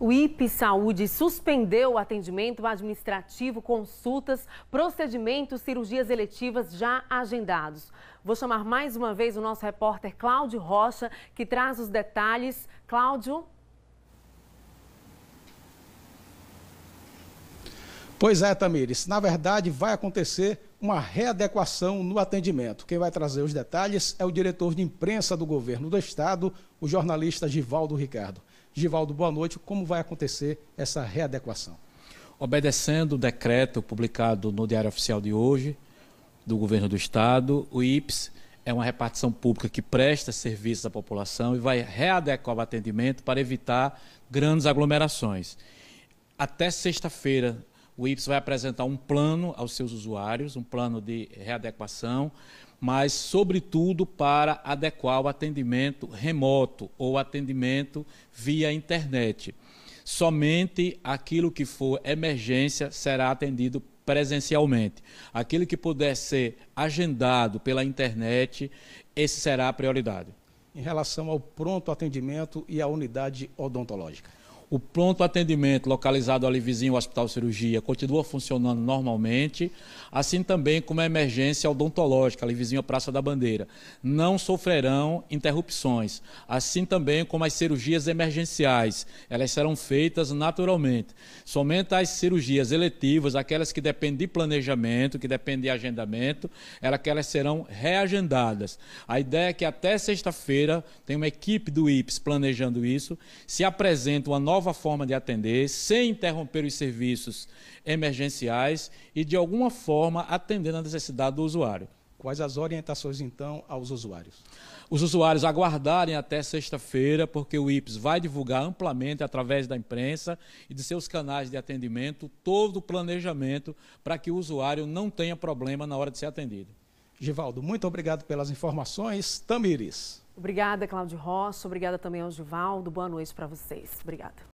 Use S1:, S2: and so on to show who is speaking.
S1: O IP Saúde suspendeu o atendimento administrativo, consultas, procedimentos, cirurgias eletivas já agendados. Vou chamar mais uma vez o nosso repórter Cláudio Rocha, que traz os detalhes. Cláudio.
S2: Pois é, Tamires. Na verdade, vai acontecer uma readequação no atendimento. Quem vai trazer os detalhes é o diretor de imprensa do governo do estado, o jornalista Givaldo Ricardo. Givaldo, boa noite. Como vai acontecer essa readequação?
S3: Obedecendo o decreto publicado no Diário Oficial de hoje, do Governo do Estado, o IPS é uma repartição pública que presta serviços à população e vai readequar o atendimento para evitar grandes aglomerações. Até sexta-feira, o IPS vai apresentar um plano aos seus usuários, um plano de readequação, mas, sobretudo, para adequar o atendimento remoto ou atendimento via internet. Somente aquilo que for emergência será atendido presencialmente. Aquilo que puder ser agendado pela internet, esse será a prioridade.
S2: Em relação ao pronto atendimento e à unidade odontológica.
S3: O pronto atendimento localizado ali vizinho ao Hospital Cirurgia continua funcionando normalmente, assim também como a emergência odontológica ali vizinho à Praça da Bandeira. Não sofrerão interrupções, assim também como as cirurgias emergenciais. Elas serão feitas naturalmente. Somente as cirurgias eletivas, aquelas que dependem de planejamento, que dependem de agendamento, elas serão reagendadas. A ideia é que até sexta-feira tem uma equipe do IPS planejando isso, se apresenta uma nova nova forma de atender, sem interromper os serviços emergenciais e, de alguma forma, atendendo a necessidade do usuário.
S2: Quais as orientações, então, aos
S3: usuários? Os usuários aguardarem até sexta-feira, porque o IPS vai divulgar amplamente, através da imprensa e de seus canais de atendimento, todo o planejamento
S2: para que o usuário não tenha problema na hora de ser atendido. Givaldo, muito obrigado pelas informações. Tamires.
S1: Obrigada, Cláudio Rossi. Obrigada também ao Givaldo. Boa noite para vocês. Obrigada.